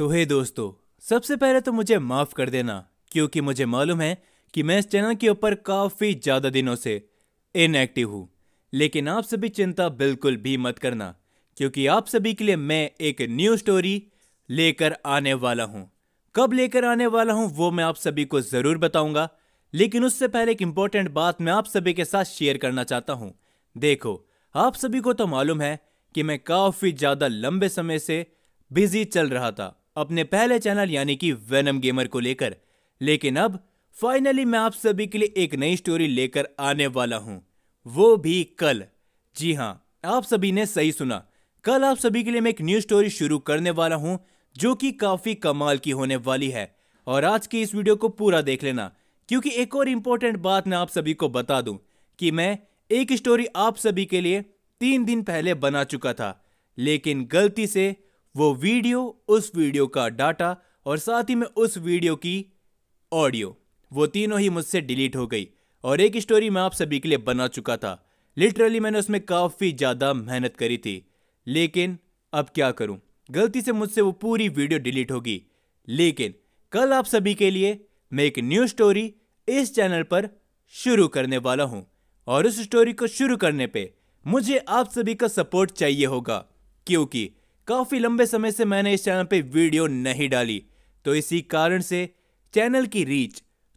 तो हे दोस्तों सबसे पहले तो मुझे माफ़ कर देना क्योंकि मुझे मालूम है कि मैं इस चैनल के ऊपर काफ़ी ज़्यादा दिनों से इनएक्टिव हूँ लेकिन आप सभी चिंता बिल्कुल भी मत करना क्योंकि आप सभी के लिए मैं एक न्यू स्टोरी लेकर आने वाला हूँ कब लेकर आने वाला हूँ वो मैं आप सभी को ज़रूर बताऊंगा लेकिन उससे पहले एक इम्पॉर्टेंट बात मैं आप सभी के साथ शेयर करना चाहता हूँ देखो आप सभी को तो मालूम है कि मैं काफ़ी ज़्यादा लंबे समय से बिजी चल रहा था अपने पहले चैनल यानी कि वेनम गेमर को लेकर लेकिन अब फाइनली मैं आप सभी के लिए एक नई स्टोरी लेकर आने वाला हूं वो भी कल जी हाँ आप सभी ने सही सुना कल आप सभी के लिए मैं एक न्यू स्टोरी शुरू करने वाला हूं जो कि काफी कमाल की होने वाली है और आज की इस वीडियो को पूरा देख लेना क्योंकि एक और इम्पोर्टेंट बात मैं आप सभी को बता दूं कि मैं एक स्टोरी आप सभी के लिए तीन दिन पहले बना चुका था लेकिन गलती से वो वीडियो उस वीडियो का डाटा और साथ ही में उस वीडियो की ऑडियो वो तीनों ही मुझसे डिलीट हो गई और एक स्टोरी मैं आप सभी के लिए बना चुका था लिटरली मैंने उसमें काफ़ी ज़्यादा मेहनत करी थी लेकिन अब क्या करूं गलती से मुझसे वो पूरी वीडियो डिलीट होगी लेकिन कल आप सभी के लिए मैं एक न्यू स्टोरी इस चैनल पर शुरू करने वाला हूं और उस स्टोरी को शुरू करने पे मुझे आप सभी का सपोर्ट चाहिए होगा क्योंकि काफ़ी लंबे समय से मैंने इस चैनल पे वीडियो नहीं डाली तो इसी कारण से चैनल की रीच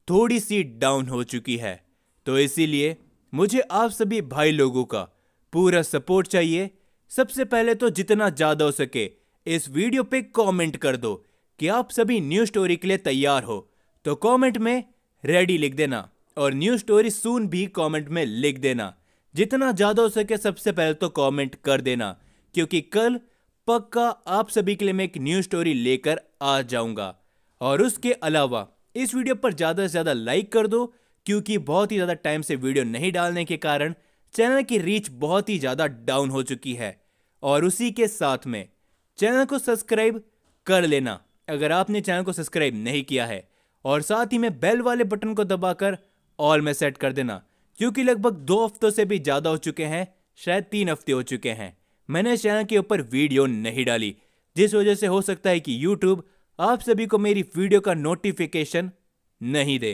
थोड़ी सी डाउन हो चुकी है तो इसीलिए मुझे आप सभी भाई लोगों का पूरा सपोर्ट चाहिए सबसे पहले तो जितना ज़्यादा हो सके इस वीडियो पे कमेंट कर दो कि आप सभी न्यू स्टोरी के लिए तैयार हो तो कमेंट में रेडी लिख देना और न्यू स्टोरी सून भी कमेंट में लिख देना जितना ज़्यादा हो सके सबसे पहले तो कमेंट कर देना क्योंकि कल पक्का आप सभी के लिए मैं एक न्यू स्टोरी लेकर आ जाऊंगा और उसके अलावा इस वीडियो पर ज़्यादा से ज़्यादा लाइक कर दो क्योंकि बहुत ही ज़्यादा टाइम से वीडियो नहीं डालने के कारण चैनल की रीच बहुत ही ज़्यादा डाउन हो चुकी है और उसी के साथ में चैनल को सब्सक्राइब कर लेना अगर आपने चैनल को सब्सक्राइब नहीं किया है और साथ ही में बेल वाले बटन को दबाकर ऑल में सेट कर देना क्योंकि लगभग दो हफ्तों से भी ज़्यादा हो चुके हैं शायद तीन हफ्ते हो चुके हैं मैंने इस चैनल के ऊपर वीडियो नहीं डाली जिस वजह से हो सकता है कि यूट्यूब आप सभी को मेरी वीडियो का नोटिफिकेशन नहीं दे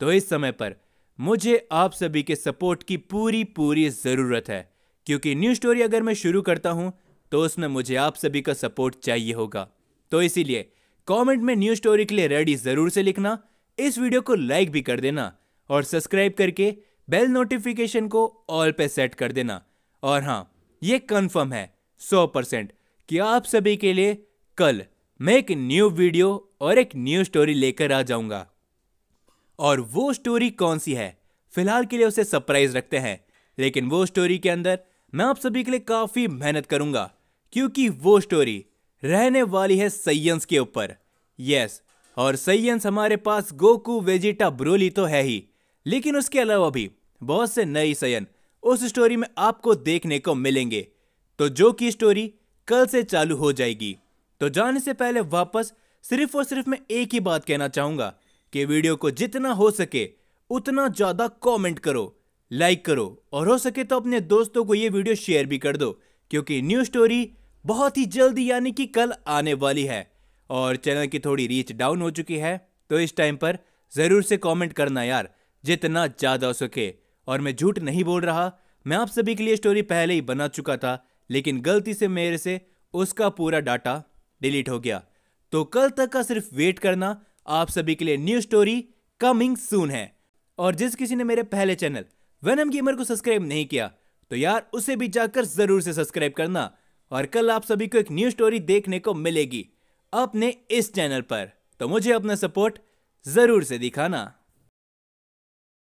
तो इस समय पर मुझे आप सभी के सपोर्ट की पूरी पूरी ज़रूरत है क्योंकि न्यू स्टोरी अगर मैं शुरू करता हूं तो उसमें मुझे आप सभी का सपोर्ट चाहिए होगा तो इसीलिए कमेंट में न्यू स्टोरी के लिए रेडी ज़रूर से लिखना इस वीडियो को लाइक भी कर देना और सब्सक्राइब करके बेल नोटिफिकेशन को ऑल पे सेट कर देना और हाँ ये कंफर्म है 100 परसेंट कि आप सभी के लिए कल मैं एक न्यू वीडियो और एक न्यू स्टोरी लेकर आ जाऊंगा और वो स्टोरी कौन सी है फिलहाल के लिए उसे सरप्राइज रखते हैं लेकिन वो स्टोरी के अंदर मैं आप सभी के लिए काफ़ी मेहनत करूंगा क्योंकि वो स्टोरी रहने वाली है सैयंस के ऊपर यस और सैयंस हमारे पास गोकू वेजिटा ब्रोली तो है ही लेकिन उसके अलावा भी बहुत से नई सयन उस स्टोरी में आपको देखने को मिलेंगे तो जो कि स्टोरी कल से चालू हो जाएगी तो जाने से पहले वापस सिर्फ और सिर्फ मैं एक ही बात कहना चाहूंगा कि वीडियो को जितना हो सके उतना ज़्यादा कमेंट करो लाइक करो और हो सके तो अपने दोस्तों को यह वीडियो शेयर भी कर दो क्योंकि न्यू स्टोरी बहुत ही जल्दी यानी कि कल आने वाली है और चैनल की थोड़ी रीच डाउन हो चुकी है तो इस टाइम पर ज़रूर से कमेंट करना यार जितना ज़्यादा हो सके और मैं झूठ नहीं बोल रहा मैं आप सभी के लिए स्टोरी पहले ही बना चुका था लेकिन गलती से मेरे से उसका पूरा डाटा डिलीट हो गया तो कल तक का सिर्फ वेट करना आप सभी के लिए न्यू स्टोरी कमिंग सून है और जिस किसी ने मेरे पहले चैनल वेनम गेमर को सब्सक्राइब नहीं किया तो यार उसे भी जाकर जरूर से सब्सक्राइब करना और कल आप सभी को एक न्यू स्टोरी देखने को मिलेगी अपने इस चैनल पर तो मुझे अपना सपोर्ट जरूर से दिखाना